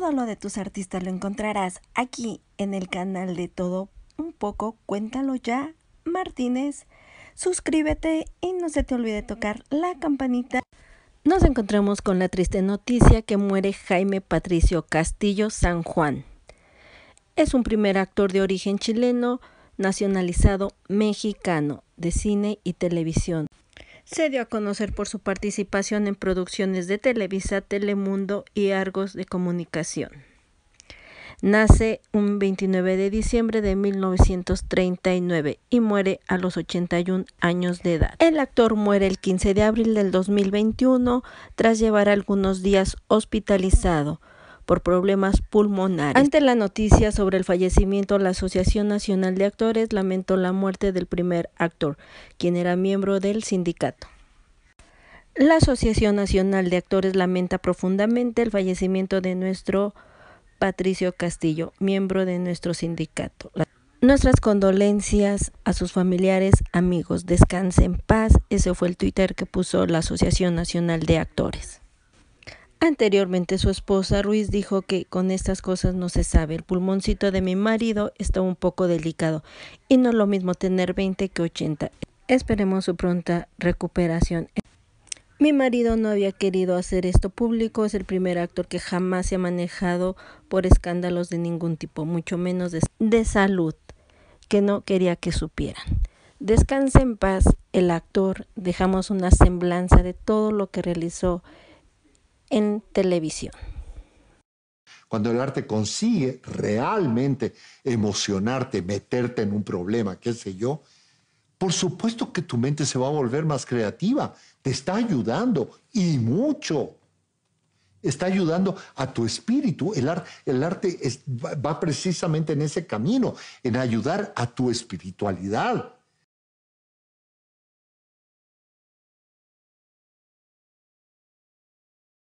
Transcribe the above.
Todo lo de tus artistas lo encontrarás aquí en el canal de Todo Un poco, cuéntalo ya, Martínez. Suscríbete y no se te olvide tocar la campanita. Nos encontramos con la triste noticia que muere Jaime Patricio Castillo San Juan. Es un primer actor de origen chileno, nacionalizado mexicano, de cine y televisión. Se dio a conocer por su participación en producciones de Televisa, Telemundo y Argos de Comunicación. Nace un 29 de diciembre de 1939 y muere a los 81 años de edad. El actor muere el 15 de abril del 2021 tras llevar algunos días hospitalizado por problemas pulmonares. Ante la noticia sobre el fallecimiento, la Asociación Nacional de Actores lamentó la muerte del primer actor, quien era miembro del sindicato. La Asociación Nacional de Actores lamenta profundamente el fallecimiento de nuestro Patricio Castillo, miembro de nuestro sindicato. Nuestras condolencias a sus familiares, amigos. Descanse en paz. Ese fue el Twitter que puso la Asociación Nacional de Actores. Anteriormente su esposa Ruiz dijo que con estas cosas no se sabe, el pulmoncito de mi marido está un poco delicado y no es lo mismo tener 20 que 80. Esperemos su pronta recuperación. Mi marido no había querido hacer esto público, es el primer actor que jamás se ha manejado por escándalos de ningún tipo, mucho menos de, de, salud, que no quería que supieran. Descanse en paz el actor, dejamos una semblanza de todo lo que realizó en televisión. Cuando el arte consigue realmente emocionarte, meterte en un problema, qué sé yo, por supuesto que tu mente se va a volver más creativa, te está ayudando y mucho. Está ayudando a tu espíritu. El, arte va precisamente en ese camino, en ayudar a tu espiritualidad.